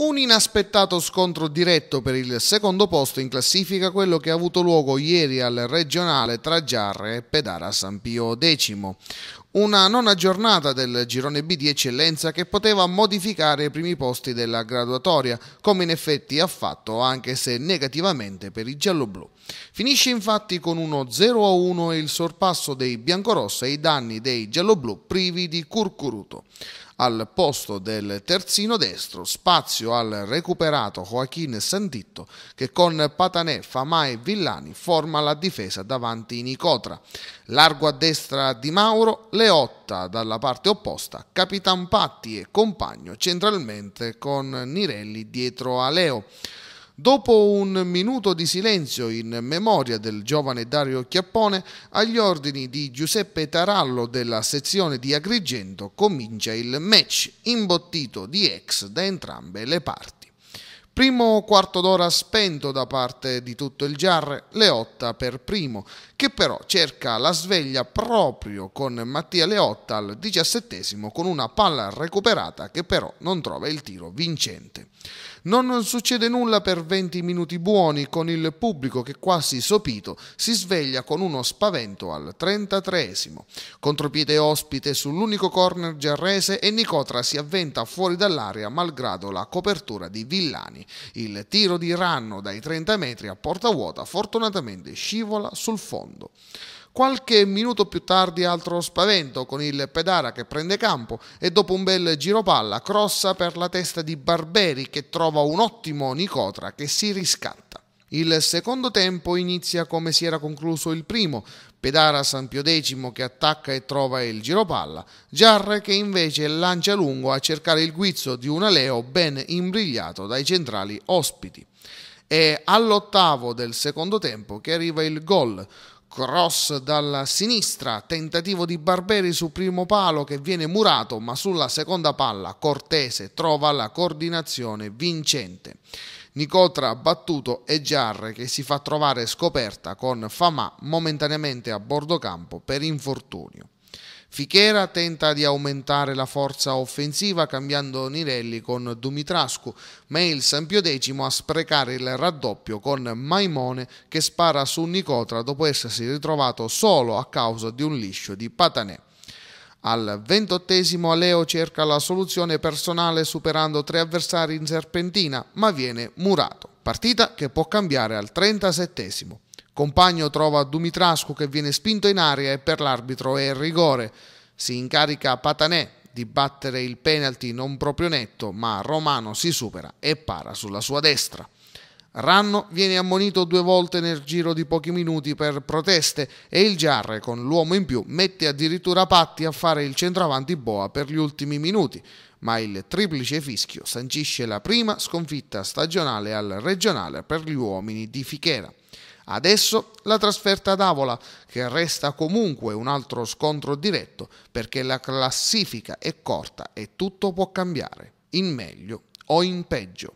Un inaspettato scontro diretto per il secondo posto in classifica, quello che ha avuto luogo ieri al regionale tra Giarre e Pedara San Pio X una nona giornata del girone B di eccellenza che poteva modificare i primi posti della graduatoria, come in effetti ha fatto anche se negativamente per i gialloblu. Finisce infatti con uno 0-1 e il sorpasso dei biancorossi e i danni dei gialloblu privi di curcuruto. Al posto del terzino destro, spazio al recuperato Joaquin Santitto, che con Patanè, Famà e Villani forma la difesa davanti Nicotra. Largo a destra di Mauro, Leotta dalla parte opposta, Capitan Patti e compagno centralmente con Nirelli dietro a Leo. Dopo un minuto di silenzio in memoria del giovane Dario Chiappone, agli ordini di Giuseppe Tarallo della sezione di Agrigento comincia il match imbottito di ex da entrambe le parti. Primo quarto d'ora spento da parte di tutto il Giarre, Leotta per primo, che però cerca la sveglia proprio con Mattia Leotta al diciassettesimo con una palla recuperata che però non trova il tiro vincente. Non succede nulla per 20 minuti buoni con il pubblico che quasi sopito si sveglia con uno spavento al 33esimo. Contropiede ospite sull'unico corner giarrese e Nicotra si avventa fuori dall'area malgrado la copertura di Villani. Il tiro di ranno dai 30 metri a porta vuota fortunatamente scivola sul fondo. Qualche minuto più tardi altro spavento con il Pedara che prende campo e dopo un bel giro palla crossa per la testa di Barberi che trova un ottimo Nicotra che si riscatta. Il secondo tempo inizia come si era concluso il primo, Pedara San Pio X che attacca e trova il giropalla, Giarre che invece lancia lungo a cercare il guizzo di un aleo ben imbrigliato dai centrali ospiti. È all'ottavo del secondo tempo che arriva il gol, Cross dalla sinistra, tentativo di Barberi su primo palo che viene murato, ma sulla seconda palla Cortese trova la coordinazione vincente. Nicotra ha battuto e Giarre che si fa trovare scoperta con Fama momentaneamente a bordo campo per infortunio. Fichera tenta di aumentare la forza offensiva cambiando Nirelli con Dumitrascu, ma è il Sampiodecimo a sprecare il raddoppio con Maimone che spara su Nicotra dopo essersi ritrovato solo a causa di un liscio di Patanè. Al ventottesimo Aleo cerca la soluzione personale superando tre avversari in serpentina, ma viene murato. Partita che può cambiare al trentasettesimo. Compagno trova Dumitrascu che viene spinto in aria e per l'arbitro è rigore. Si incarica Patanè di battere il penalty non proprio netto, ma Romano si supera e para sulla sua destra. Ranno viene ammonito due volte nel giro di pochi minuti per proteste e il Giarre con l'uomo in più mette addirittura Patti a fare il centravanti boa per gli ultimi minuti, ma il triplice fischio sancisce la prima sconfitta stagionale al regionale per gli uomini di Fichera. Adesso la trasferta ad Avola, che resta comunque un altro scontro diretto perché la classifica è corta e tutto può cambiare, in meglio o in peggio.